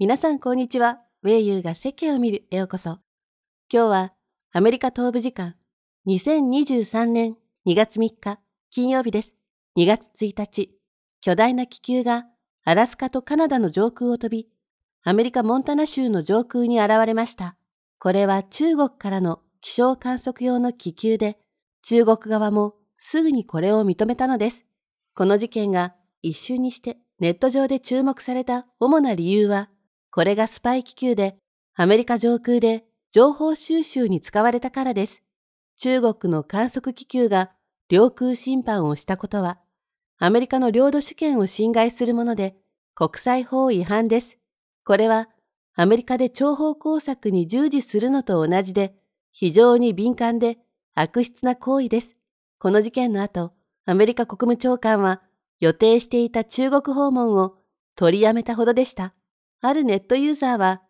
皆さんこんにちは。ウェイユーが世間を見るへようこそ。今日はアメリカ東部時間2023年2月3日金曜日です。2月1日、巨大な気球がアラスカとカナダの上空を飛び、アメリカモンタナ州の上空に現れました。これは中国からの気象観測用の気球で、中国側もすぐにこれを認めたのです。この事件が一瞬にしてネット上で注目された主な理由は、これがスパイ気球で、アメリカ上空で情報収集に使われたからです。中国の観測気球が領空侵犯をしたことは、アメリカの領土主権を侵害するもので、国際法違反です。これは、アメリカで諜報工作に従事するのと同じで、非常に敏感で悪質な行為です。この事件の後、アメリカ国務長官は予定していた中国訪問を取りやめたほどでした。あるネットユーザーは、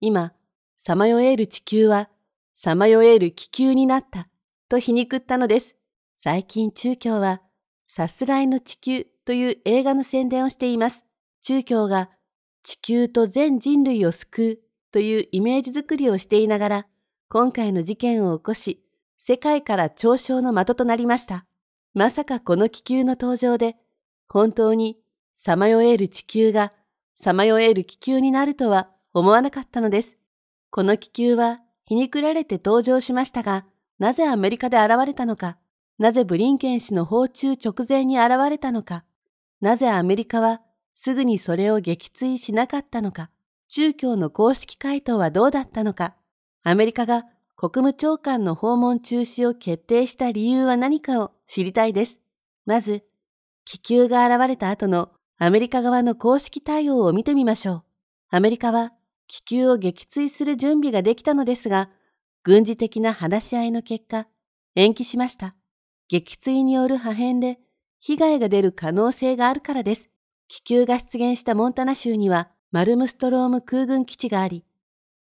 今、さまよえる地球は、さまよえる気球になった、と皮肉ったのです。最近中共は、さすらいの地球という映画の宣伝をしています。中共が、地球と全人類を救うというイメージづくりをしていながら、今回の事件を起こし、世界から嘲笑の的となりました。まさかこの気球の登場で、本当にさまよえる地球がさまよえる気球になるとは思わなかったのです。この気球は皮肉られて登場しましたが、なぜアメリカで現れたのか、なぜブリンケン氏の訪中直前に現れたのか、なぜアメリカはすぐにそれを撃墜しなかったのか、中共の公式回答はどうだったのか、アメリカが国務長官の訪問中止を決定した理由は何かを知りたいです。まず、気球が現れた後のアメリカ側の公式対応を見てみましょう。アメリカは気球を撃墜する準備ができたのですが、軍事的な話し合いの結果、延期しました。撃墜による破片で被害が出る可能性があるからです。気球が出現したモンタナ州にはマルムストローム空軍基地があり、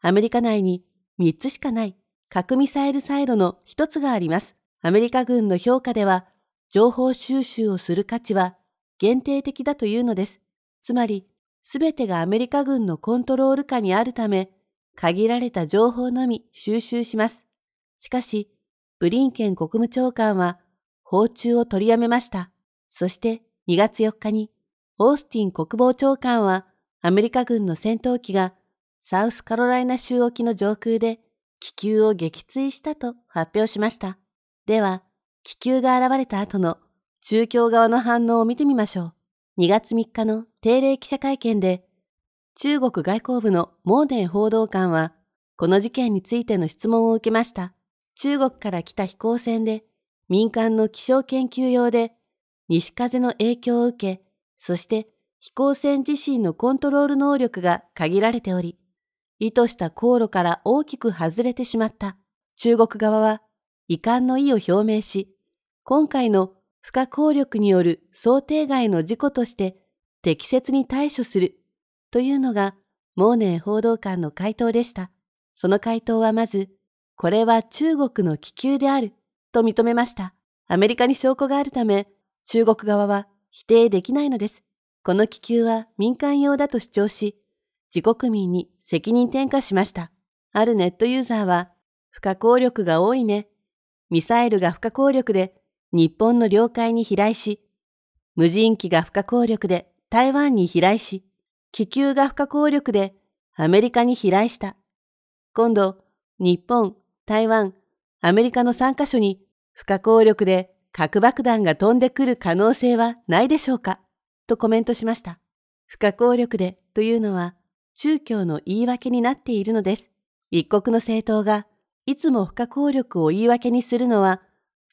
アメリカ内に3つしかない核ミサイルサイロの1つがあります。アメリカ軍の評価では、情報収集をする価値は限定的だというのです。つまり、すべてがアメリカ軍のコントロール下にあるため、限られた情報のみ収集します。しかし、ブリンケン国務長官は、訪中を取りやめました。そして2月4日に、オースティン国防長官は、アメリカ軍の戦闘機がサウスカロライナ州沖の上空で気球を撃墜したと発表しました。では、気球が現れた後の宗教側の反応を見てみましょう。2月3日の定例記者会見で、中国外交部のモーデン報道官は、この事件についての質問を受けました。中国から来た飛行船で、民間の気象研究用で、西風の影響を受け、そして飛行船自身のコントロール能力が限られており、意図した航路から大きく外れてしまった。中国側は遺憾の意を表明し、今回の不可抗力による想定外の事故として適切に対処するというのがモーネー報道官の回答でした。その回答はまず、これは中国の気球であると認めました。アメリカに証拠があるため、中国側は否定できないのです。この気球は民間用だと主張し、自国民に責任転嫁しました。あるネットユーザーは、不可抗力が多いね。ミサイルが不可抗力で日本の領海に飛来し、無人機が不可抗力で台湾に飛来し、気球が不可抗力でアメリカに飛来した。今度、日本、台湾、アメリカの3カ所に不可抗力で核爆弾が飛んでくる可能性はないでしょうかとコメントしました。不可抗力でというのは宗教の言い訳になっているのです。一国の政党がいつも不可抗力を言い訳にするのは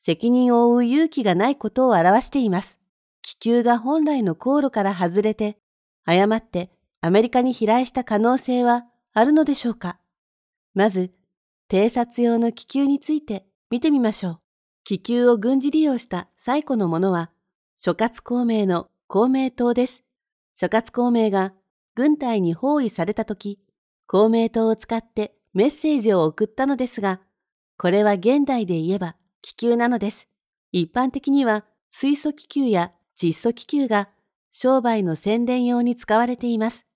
責任を負う勇気がないことを表しています。気球が本来の航路から外れて、誤ってアメリカに飛来した可能性はあるのでしょうかまず、偵察用の気球について見てみましょう。気球を軍事利用した最古のものは、諸葛孔明の孔明党です。諸葛孔明が軍隊に包囲された時、公明党を使ってメッセージを送ったのですが、これは現代で言えば気球なのです。一般的には水素気球や窒素気球が商売の宣伝用に使われています。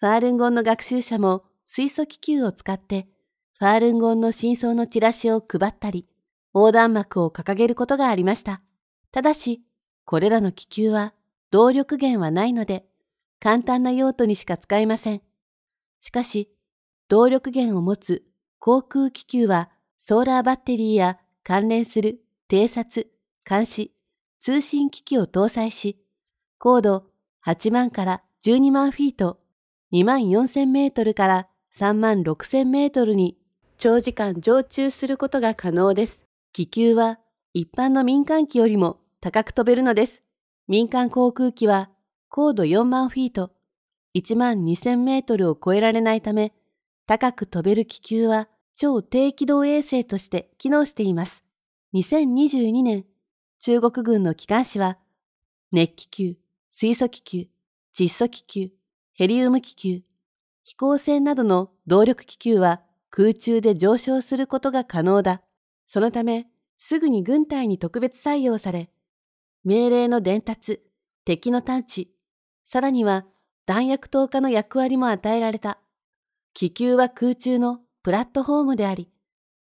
ファールンゴンの学習者も水素気球を使ってファールンゴンの真相のチラシを配ったり、横断幕を掲げることがありました。ただし、これらの気球は動力源はないので、簡単な用途にしか使えません。しかし、動力源を持つ航空気球はソーラーバッテリーや関連する偵察、監視、通信機器を搭載し、高度8万から12万フィート、2万4000メートルから3万6000メートルに長時間常駐することが可能です。気球は一般の民間機よりも高く飛べるのです。民間航空機は高度4万フィート、1万2000メートルを超えられないため、高く飛べる気球は超低軌道衛星として機能しています。2022年、中国軍の機関紙は、熱気球、水素気球、窒素気球、ヘリウム気球、飛行船などの動力気球は空中で上昇することが可能だ。そのため、すぐに軍隊に特別採用され、命令の伝達、敵の探知、さらには弾薬投下の役割も与えられた。気球は空中のプラットフォームであり、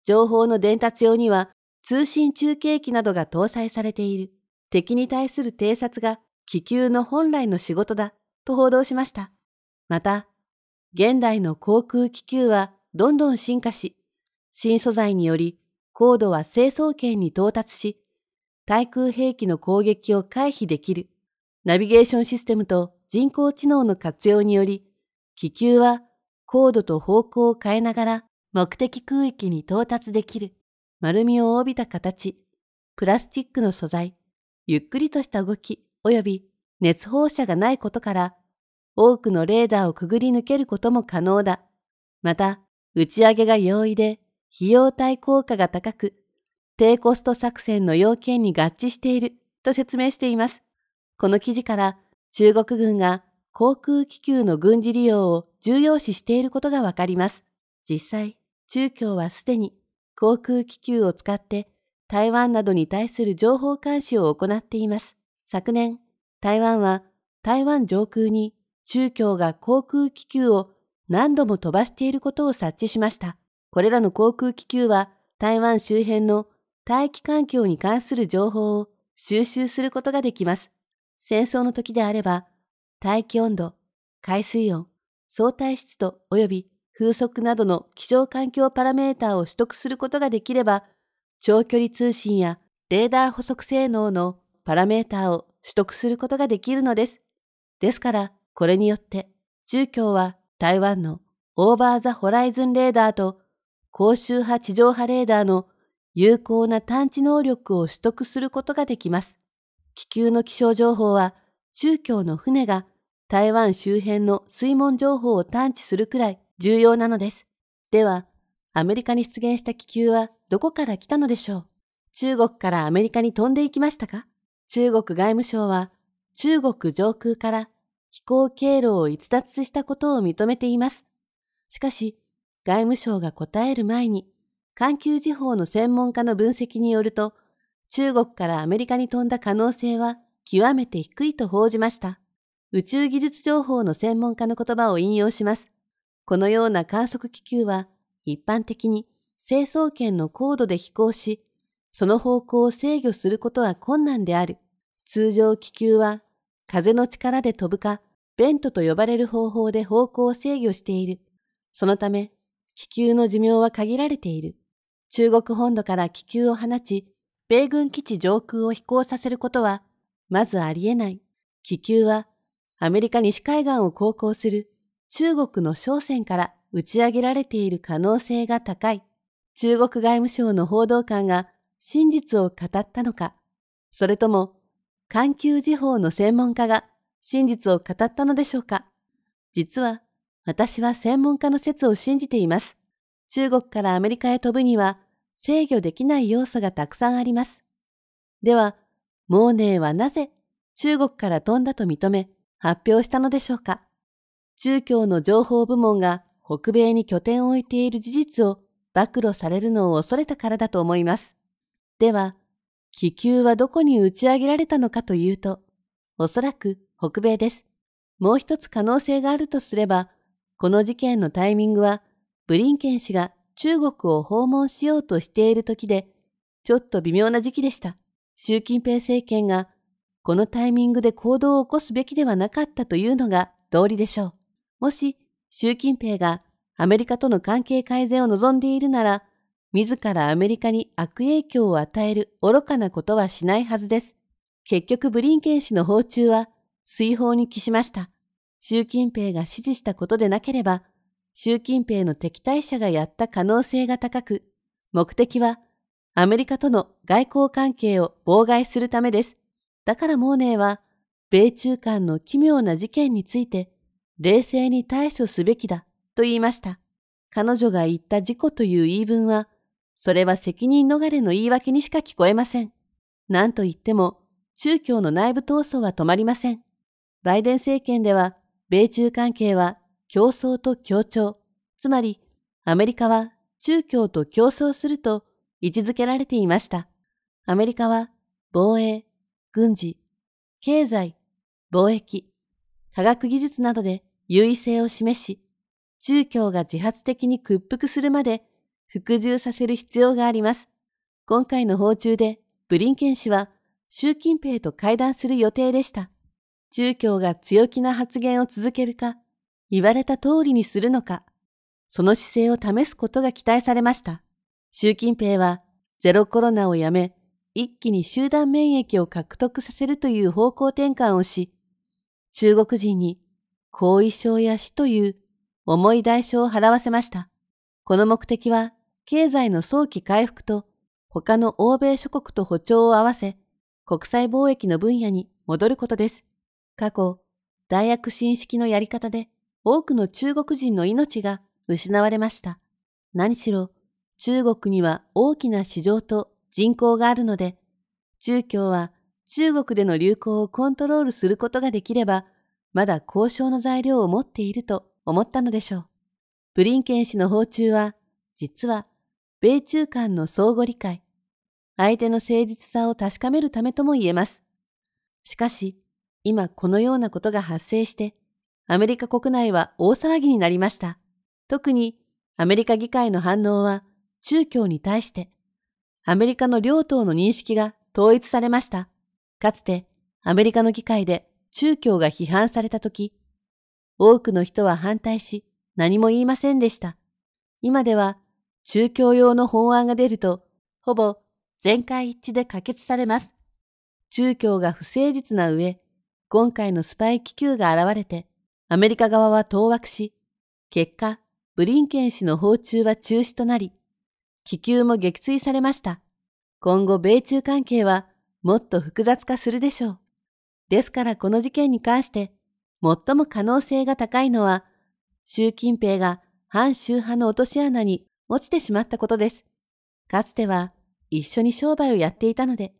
情報の伝達用には通信中継機などが搭載されている。敵に対する偵察が気球の本来の仕事だと報道しました。また、現代の航空気球はどんどん進化し、新素材により高度は成層圏に到達し、対空兵器の攻撃を回避できる。ナビゲーションシステムと人工知能の活用により、気球は高度と方向を変えながら目的空域に到達できる、丸みを帯びた形、プラスチックの素材、ゆっくりとした動き、及び熱放射がないことから、多くのレーダーをくぐり抜けることも可能だ。また、打ち上げが容易で、費用対効果が高く、低コスト作戦の要件に合致していると説明しています。この記事から中国軍が航空気球の軍事利用を重要視していることがわかります。実際、中共はすでに航空気球を使って台湾などに対する情報監視を行っています。昨年、台湾は台湾上空に中共が航空気球を何度も飛ばしていることを察知しました。これらの航空気球は台湾周辺の大気環境に関する情報を収集することができます。戦争の時であれば、大気温度、海水温、相対湿度及び風速などの気象環境パラメーターを取得することができれば、長距離通信やレーダー補足性能のパラメーターを取得することができるのです。ですから、これによって、中共は台湾のオーバーザホライズンレーダーと高周波地上波レーダーの有効な探知能力を取得することができます。気球の気象情報は、中共の船が台湾周辺の水門情報を探知するくらい重要なのです。では、アメリカに出現した気球はどこから来たのでしょう中国からアメリカに飛んでいきましたか中国外務省は中国上空から飛行経路を逸脱したことを認めています。しかし、外務省が答える前に、環球時報の専門家の分析によると、中国からアメリカに飛んだ可能性は極めて低いと報じました。宇宙技術情報の専門家の言葉を引用します。このような観測気球は一般的に成層圏の高度で飛行し、その方向を制御することは困難である。通常気球は風の力で飛ぶか、ベントと呼ばれる方法で方向を制御している。そのため、気球の寿命は限られている。中国本土から気球を放ち、米軍基地上空を飛行させることは、まずありえない。気球は、アメリカ西海岸を航行する中国の商船から打ち上げられている可能性が高い。中国外務省の報道官が真実を語ったのか、それとも環球時報の専門家が真実を語ったのでしょうか。実は私は専門家の説を信じています。中国からアメリカへ飛ぶには制御できない要素がたくさんあります。では、モーネーはなぜ中国から飛んだと認め発表したのでしょうか。中共の情報部門が北米に拠点を置いている事実を暴露されるのを恐れたからだと思います。では、気球はどこに打ち上げられたのかというと、おそらく北米です。もう一つ可能性があるとすれば、この事件のタイミングは、ブリンケン氏が中国を訪問しようとしている時で、ちょっと微妙な時期でした。習近平政権が、このタイミングで行動を起こすべきではなかったというのが道理でしょう。もし習近平がアメリカとの関係改善を望んでいるなら、自らアメリカに悪影響を与える愚かなことはしないはずです。結局ブリンケン氏の訪中は水泡に帰しました。習近平が指示したことでなければ、習近平の敵対者がやった可能性が高く、目的はアメリカとの外交関係を妨害するためです。だからモーネーは、米中間の奇妙な事件について冷静に対処すべきだと言いました。彼女が言った事故という言い分は、それは責任逃れの言い訳にしか聞こえません。何と言っても、中共の内部闘争は止まりません。バイデン政権では、米中関係は競争と協調、つまりアメリカは中共と競争すると位置づけられていました。アメリカは防衛、軍事、経済、貿易、科学技術などで優位性を示し、中教が自発的に屈服するまで服従させる必要があります。今回の訪中でブリンケン氏は習近平と会談する予定でした。中教が強気な発言を続けるか、言われた通りにするのか、その姿勢を試すことが期待されました。習近平はゼロコロナをやめ、一気に集団免疫を獲得させるという方向転換をし、中国人に後遺症や死という重い代償を払わせました。この目的は経済の早期回復と他の欧米諸国と歩調を合わせ国際貿易の分野に戻ることです。過去、大躍進式のやり方で多くの中国人の命が失われました。何しろ中国には大きな市場と人口があるので、中共は中国での流行をコントロールすることができれば、まだ交渉の材料を持っていると思ったのでしょう。ブリンケン氏の訪中は、実は、米中間の相互理解、相手の誠実さを確かめるためとも言えます。しかし、今このようなことが発生して、アメリカ国内は大騒ぎになりました。特に、アメリカ議会の反応は、中共に対して、アメリカの両党の認識が統一されました。かつてアメリカの議会で宗教が批判された時、多くの人は反対し何も言いませんでした。今では宗教用の法案が出ると、ほぼ全会一致で可決されます。宗教が不誠実な上、今回のスパイ気球が現れて、アメリカ側は当惑し、結果、ブリンケン氏の訪中は中止となり、気球も撃墜されました。今後米中関係はもっと複雑化するでしょう。ですからこの事件に関して、最も可能性が高いのは、習近平が反周派の落とし穴に落ちてしまったことです。かつては一緒に商売をやっていたので、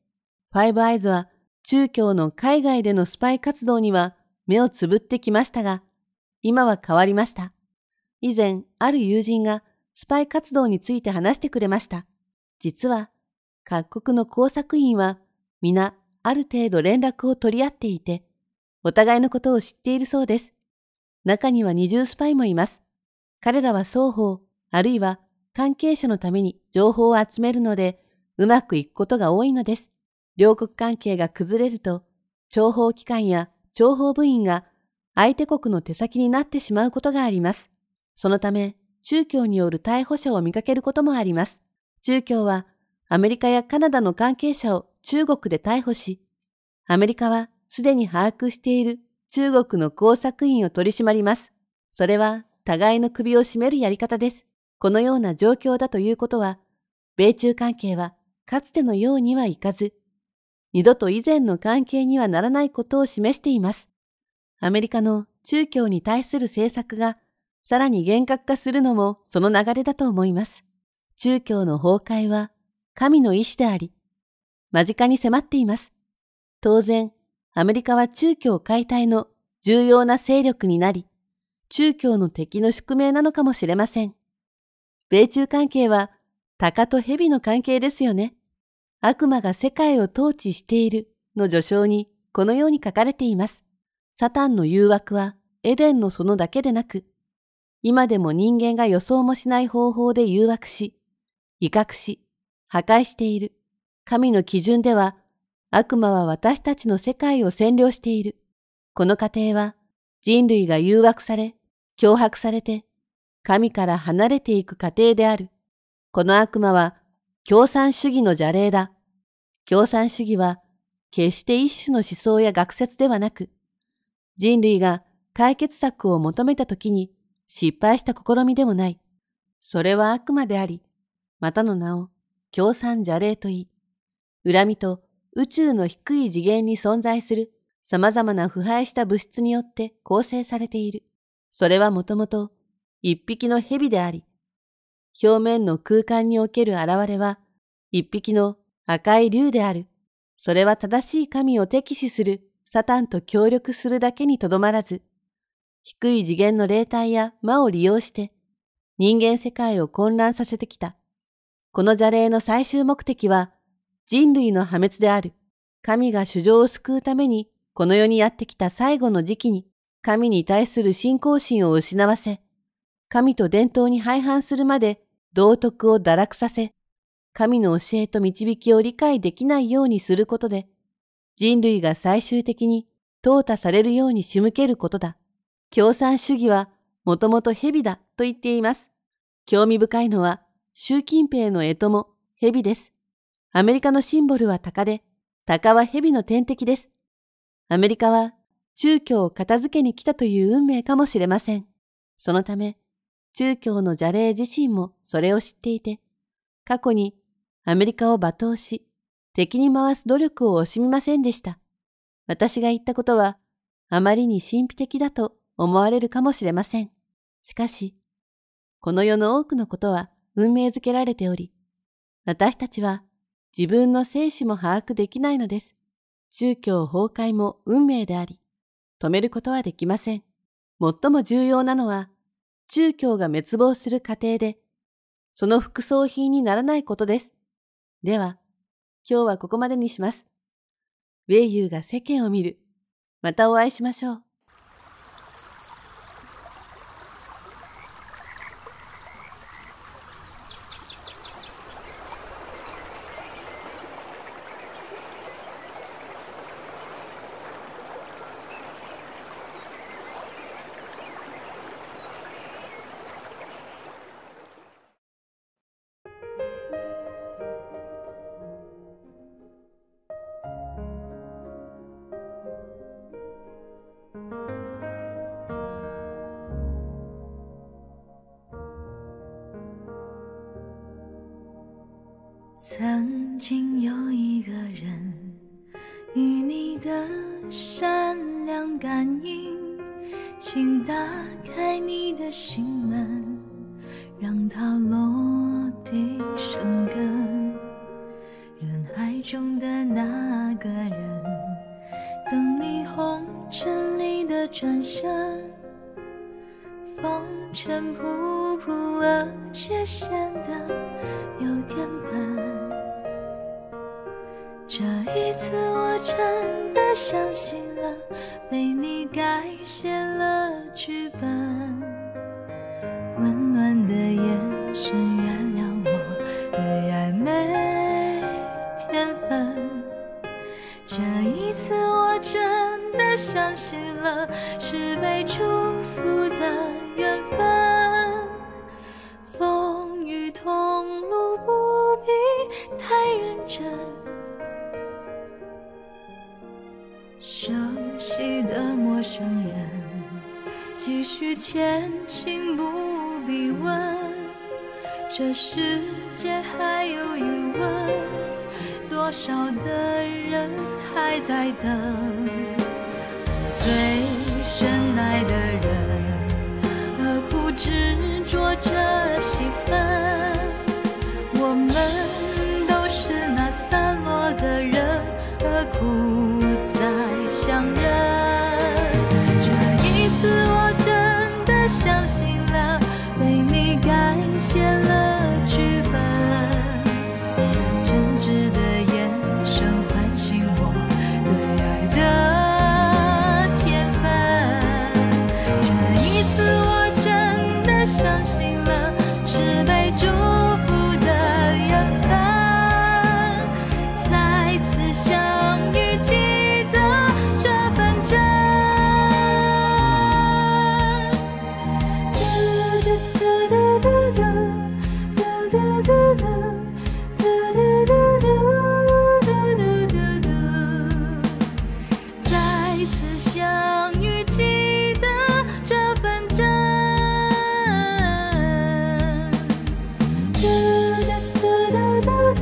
ファイブアイズは中共の海外でのスパイ活動には目をつぶってきましたが、今は変わりました。以前、ある友人がスパイ活動について話してくれました。実は、各国の工作員は皆、ある程度連絡を取り合っていて、お互いのことを知っているそうです。中には二重スパイもいます。彼らは双方、あるいは関係者のために情報を集めるので、うまくいくことが多いのです。両国関係が崩れると、諜報機関や諜報部員が相手国の手先になってしまうことがあります。そのため、宗教による逮捕者を見かけることもあります。宗教は、アメリカやカナダの関係者を中国で逮捕し、アメリカはすでに把握している中国の工作員を取り締まります。それは互いの首を絞めるやり方です。このような状況だということは、米中関係はかつてのようにはいかず、二度と以前の関係にはならないことを示しています。アメリカの中共に対する政策がさらに厳格化するのもその流れだと思います。中共の崩壊は神の意志であり、間近に迫っています。当然、アメリカは中共解体の重要な勢力になり、中共の敵の宿命なのかもしれません。米中関係は、鷹と蛇の関係ですよね。悪魔が世界を統治しているの序章にこのように書かれています。サタンの誘惑はエデンの園だけでなく、今でも人間が予想もしない方法で誘惑し、威嚇し、破壊している。神の基準では、悪魔は私たちの世界を占領している。この過程は、人類が誘惑され、脅迫されて、神から離れていく過程である。この悪魔は、共産主義の邪霊だ。共産主義は、決して一種の思想や学説ではなく、人類が解決策を求めた時に失敗した試みでもない。それは悪魔であり、またの名を、共産邪霊といい、恨みと宇宙の低い次元に存在する様々な腐敗した物質によって構成されている。それはもともと一匹の蛇であり、表面の空間における現れは一匹の赤い竜である。それは正しい神を敵視するサタンと協力するだけにとどまらず、低い次元の霊体や魔を利用して人間世界を混乱させてきた。この邪霊の最終目的は人類の破滅である。神が主情を救うために、この世にやってきた最後の時期に、神に対する信仰心を失わせ、神と伝統に廃反するまで道徳を堕落させ、神の教えと導きを理解できないようにすることで、人類が最終的に淘汰されるように仕向けることだ。共産主義はもともと蛇だと言っています。興味深いのは、習近平の絵とも蛇です。アメリカのシンボルは鷹で、鷹は蛇の天敵です。アメリカは中教を片付けに来たという運命かもしれません。そのため、中教の邪霊自身もそれを知っていて、過去にアメリカを罵倒し、敵に回す努力を惜しみませんでした。私が言ったことは、あまりに神秘的だと思われるかもしれません。しかし、この世の多くのことは運命づけられており、私たちは自分の生死も把握できないのです。宗教崩壊も運命であり、止めることはできません。最も重要なのは、宗教が滅亡する過程で、その副葬品にならないことです。では、今日はここまでにします。ウェイユーが世間を見る。またお会いしましょう。曾经有一个人，与你的善良感应，请打开你的心门，让它落地生根。人海中的那个人，等你红尘里的转身，风尘仆。这一次我真的相信了，被你改写了剧本。温暖的眼神原谅我越爱没天分。这一次我真的相信了，是被祝福的。之前，请不必问，这世界还有余温，多少的人还在等，最深爱的人，何苦执着这戏份？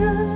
to